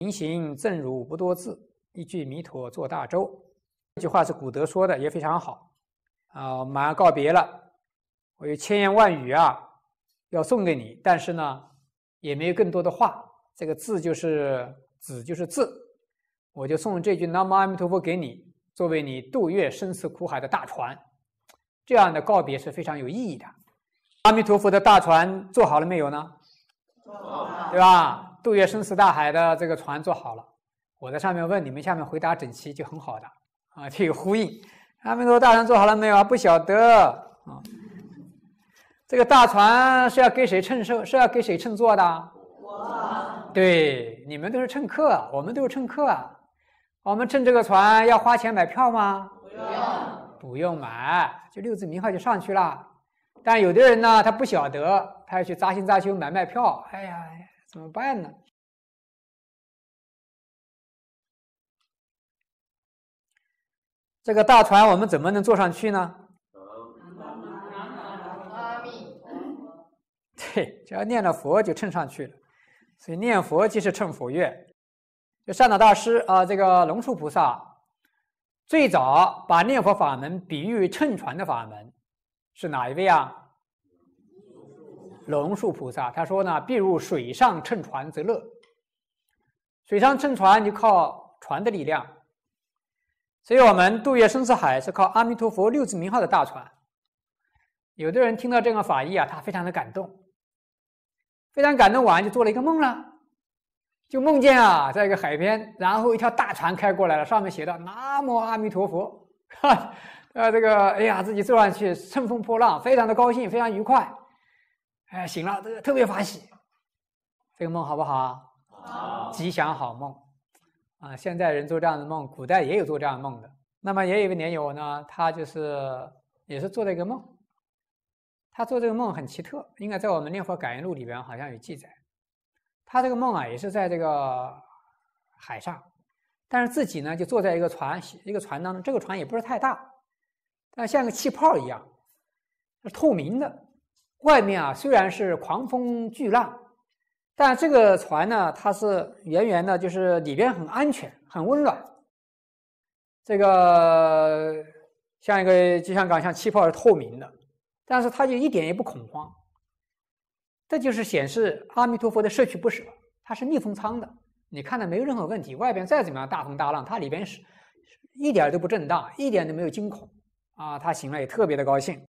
行行正如不多字，一句弥陀做大舟。这句话是古德说的，也非常好。啊，马上告别了，我有千言万语啊，要送给你，但是呢，也没有更多的话。这个字就是子，就是字，我就送这句南无阿弥陀佛给你，作为你渡越生死苦海的大船。这样的告别是非常有意义的。阿弥陀佛的大船做好了没有呢？做好了，对吧？六月生死大海的这个船做好了，我在上面问你们，下面回答整齐就很好的啊，就有呼应。阿弥陀大船做好了没有啊？不晓得啊。这个大船是要给谁乘寿？是要给谁乘坐的？我。对，你们都是乘客，我们都是乘客。我们乘这个船要花钱买票吗？不用，不用买，就六字名号就上去了。但有的人呢，他不晓得，他要去扎心扎丘买卖票。哎呀。怎么办呢？这个大船，我们怎么能坐上去呢？对，只要念了佛就乘上去了。所以念佛即是乘佛乐。就善导大师啊，这个龙树菩萨最早把念佛法门比喻为乘船的法门，是哪一位啊？龙树菩萨他说呢，必入水上乘船则乐，水上乘船就靠船的力量，所以我们渡越生死海是靠阿弥陀佛六字名号的大船。有的人听到这个法义啊，他非常的感动，非常感动，晚上就做了一个梦了，就梦见啊，在一个海边，然后一条大船开过来了，上面写的南无阿弥陀佛，啊，这个哎呀，自己坐上去乘风破浪，非常的高兴，非常愉快。哎，醒了，这个特别欢喜，这个梦好不好？好，吉祥好梦啊！现在人做这样的梦，古代也有做这样的梦的。那么，也有个年友呢，他就是也是做了一个梦。他做这个梦很奇特，应该在我们《念佛感应录》里边好像有记载。他这个梦啊，也是在这个海上，但是自己呢就坐在一个船，一个船当中，这个船也不是太大，但像个气泡一样，是透明的。外面啊，虽然是狂风巨浪，但这个船呢，它是圆圆的，就是里边很安全、很温暖。这个像一个就像刚像气泡是透明的，但是它就一点也不恐慌。这就是显示阿弥陀佛的摄取不舍，它是密封舱的，你看的没有任何问题。外边再怎么样大风大浪，它里边是一点都不震荡，一点都没有惊恐啊！他醒了也特别的高兴。